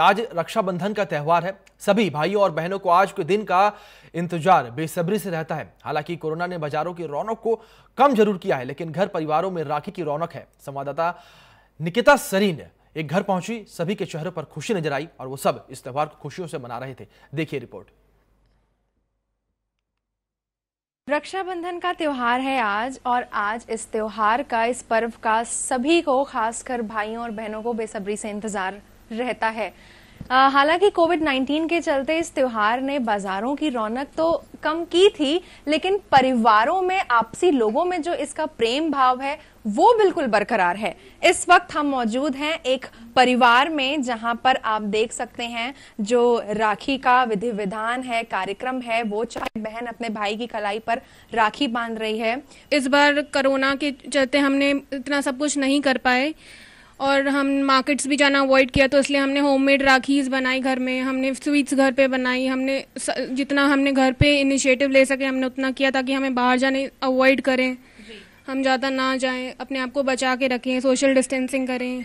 आज रक्षाबंधन का त्यौहार है सभी भाइयों और बहनों को आज के दिन का इंतजार बेसब्री से रहता है हालांकि कोरोना ने बाजारों की रौनक को कम जरूर किया है लेकिन घर परिवारों में राखी की रौनक है संवाददाता निकिता सरीन एक घर पहुंची सभी के चेहरों पर खुशी नजर आई और वो सब इस त्यौहार को खुशियों से मना रहे थे देखिए रिपोर्ट रक्षाबंधन का त्यौहार है आज और आज इस त्यौहार का इस पर्व का सभी को खासकर भाइयों और बहनों को बेसब्री से इंतजार रहता है हालांकि कोविड 19 के चलते इस त्योहार ने बाजारों की रौनक तो कम की थी लेकिन परिवारों में आपसी लोगों में जो इसका प्रेम भाव है वो बिल्कुल बरकरार है इस वक्त हम मौजूद हैं एक परिवार में जहां पर आप देख सकते हैं जो राखी का विधि विधान है कार्यक्रम है वो चाहे बहन अपने भाई की कलाई पर राखी बांध रही है इस बार कोरोना के चलते हमने इतना सब कुछ नहीं कर पाए और हम मार्केट्स भी जाना अवॉइड किया तो इसलिए हमने होममेड राखीज बनाई घर में हमने स्वीट्स घर पे बनाई हमने जितना हमने घर पे इनिशिएटिव ले सके हमने उतना किया ताकि हमें बाहर जाने अवॉइड करें हम ज़्यादा ना जाएं अपने आप को बचा के रखें सोशल डिस्टेंसिंग करें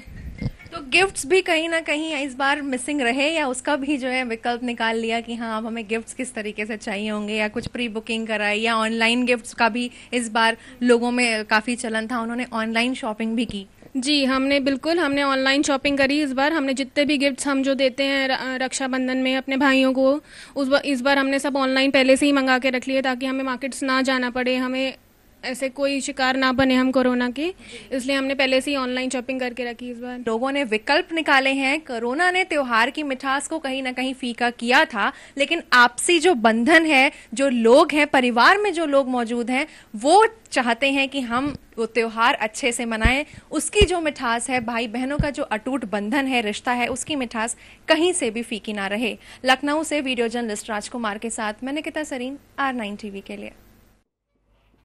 तो गिफ्ट्स भी कहीं ना कहीं इस बार मिसिंग रहे या उसका भी जो है विकल्प निकाल लिया कि हाँ अब हमें गिफ्ट्स किस तरीके से चाहिए होंगे या कुछ प्री बुकिंग कराई या ऑनलाइन गिफ्ट्स का भी इस बार लोगों में काफ़ी चलन था उन्होंने ऑनलाइन शॉपिंग भी की जी हमने बिल्कुल हमने ऑनलाइन शॉपिंग करी इस बार हमने जितने भी गिफ्ट्स हम जो देते हैं रक्षाबंधन में अपने भाइयों को उस बार इस बार हमने सब ऑनलाइन पहले से ही मंगा के रख लिए ताकि हमें मार्केट्स ना जाना पड़े हमें ऐसे कोई शिकार ना बने हम कोरोना के इसलिए हमने पहले से ही ऑनलाइन शॉपिंग करके रखी इस बार लोगों ने विकल्प निकाले हैं कोरोना ने त्योहार की मिठास को कहीं ना कहीं फीका किया था लेकिन आपसी जो बंधन है जो लोग हैं परिवार में जो लोग मौजूद हैं वो चाहते हैं कि हम वो त्योहार अच्छे से मनाएं उसकी जो मिठास है भाई बहनों का जो अटूट बंधन है रिश्ता है उसकी मिठास कहीं से भी फीकी ना रहे लखनऊ से वीडियो जर्नलिस्ट राजकुमार के साथ मैंने Nikita Sareen R nine TV के लिए